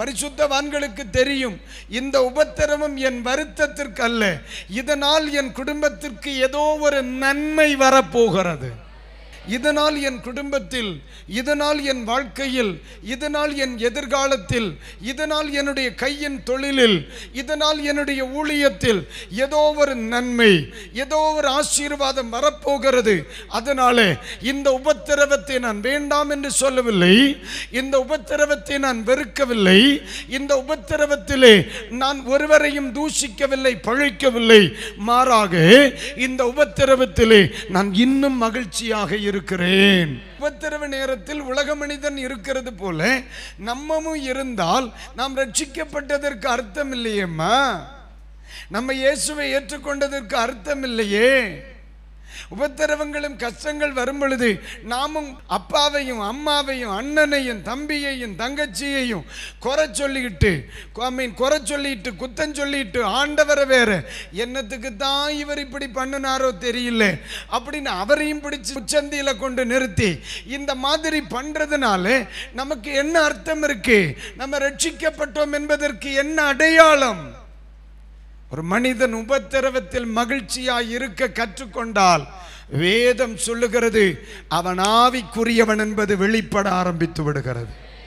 பரிசுத்தவான்களுக்கு தெரியும் இந்த உபத்திரவம் என் வருத்தத்திற்கு அல்ல இதனால் என் குடும்பத்திற்கு ஏதோ ஒரு நன்மை வரப்போகிறது இதனால் என் குடும்பத்தில் இதனால் என் வாழ்க்கையில் இதனால் என் எதிர்காலத்தில் இதனால் என்னுடைய கையின் தொழிலில் இதனால் என்னுடைய ஊழியத்தில் ஏதோ ஒரு நன்மை ஏதோ ஒரு ஆசீர்வாதம் வரப்போகிறது அதனாலே இந்த உபத்திரவத்தை நான் வேண்டாம் என்று சொல்லவில்லை இந்த உபத்திரவத்தை நான் வெறுக்கவில்லை இந்த உபத்திரவத்திலே நான் ஒருவரையும் தூஷிக்கவில்லை பழிக்கவில்லை மாறாக இந்த உபத்திரவத்திலே நான் இன்னும் மகிழ்ச்சியாக இருக்க இருக்கிறேன் உபத்திரவு நேரத்தில் உலக மனிதன் இருக்கிறது போல நம்மமும் இருந்தால் நாம் ரட்சிக்கப்பட்டதற்கு அர்த்தம் இல்லையேம்மா நம்ம இயேசுவை ஏற்றுக்கொண்டதற்கு அர்த்தம் இல்லையே உபத்திரவங்களும் கஷ்டங்கள் வரும் பொழுது நாமும் அப்பாவையும் அம்மாவையும் அண்ணனையும் தம்பியையும் தங்கச்சியையும் குறை சொல்லிக்கிட்டு ஐ மீன் குறை சொல்லிட்டு குத்தம் சொல்லிட்டு ஆண்டவரை வேற என்னத்துக்கு தான் இவர் இப்படி பண்ணினாரோ தெரியல அப்படின்னு அவரையும் பிடிச்சி உச்சந்தியில் கொண்டு நிறுத்தி இந்த மாதிரி பண்ணுறதுனால நமக்கு என்ன அர்த்தம் இருக்கு நம்ம ரட்சிக்கப்பட்டோம் என்பதற்கு என்ன அடையாளம் ஒரு மனிதன் உபத்திரவத்தில் மகிழ்ச்சியாய் இருக்க கற்றுக்கொண்டால் வேதம் சொல்லுகிறது அவன் ஆவிக்குரியவன் என்பது வெளிப்பட ஆரம்பித்து விடுகிறது